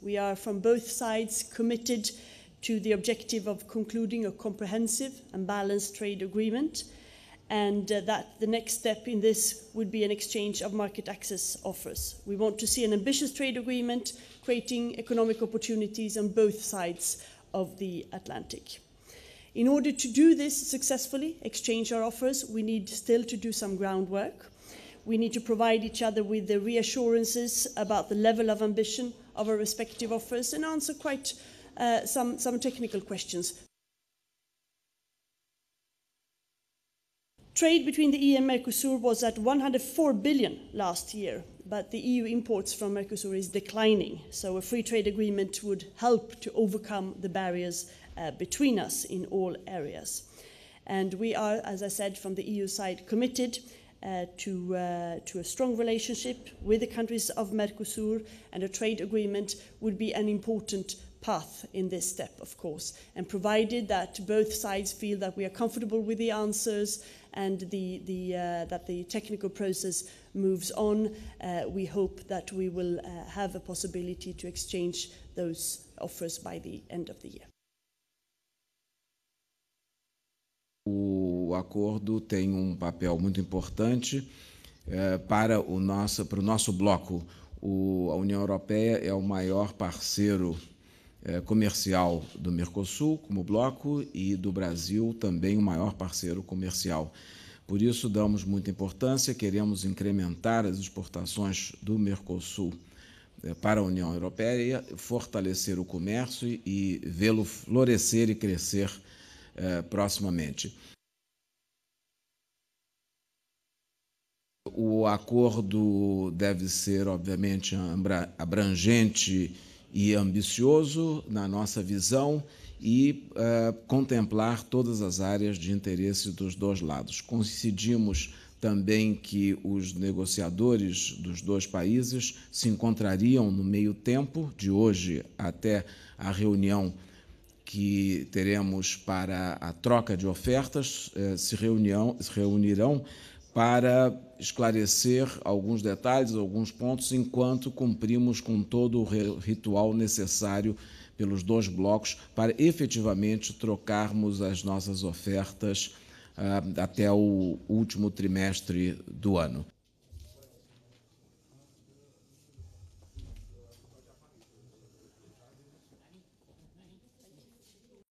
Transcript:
We are from both sides committed to the objective of concluding a comprehensive and balanced trade agreement, and uh, that the next step in this would be an exchange of market access offers. We want to see an ambitious trade agreement creating economic opportunities on both sides of the Atlantic. In order to do this successfully, exchange our offers, we need still to do some groundwork. We need to provide each other with the reassurances about the level of ambition of our respective offers and answer quite uh, some, some technical questions. Trade between the EU and Mercosur was at 104 billion last year, but the EU imports from Mercosur is declining. So a free trade agreement would help to overcome the barriers uh, between us in all areas. And we are, as I said, from the EU side committed uh, to, uh, to a strong relationship with the countries of Mercosur and a trade agreement would be an important path in this step, of course. And provided that both sides feel that we are comfortable with the answers and the, the, uh, that the technical process moves on, uh, we hope that we will uh, have a possibility to exchange those offers by the end of the year. o acordo tem um papel muito importante eh, para o nosso, para o nosso bloco. O, a União Europeia é o maior parceiro eh, comercial do Mercosul, como bloco, e do Brasil também o maior parceiro comercial. Por isso, damos muita importância, queremos incrementar as exportações do Mercosul eh, para a União Europeia, fortalecer o comércio e vê-lo florescer e crescer eh, proximamente. o acordo deve ser, obviamente, abrangente e ambicioso, na nossa visão, e uh, contemplar todas as áreas de interesse dos dois lados. Coincidimos também que os negociadores dos dois países se encontrariam no meio tempo, de hoje até a reunião que teremos para a troca de ofertas, eh, se, reunião, se reunirão para esclarecer alguns detalhes, alguns pontos, enquanto cumprimos com todo o ritual necessário pelos dois blocos para efetivamente trocarmos as nossas ofertas ah, até o último trimestre do ano.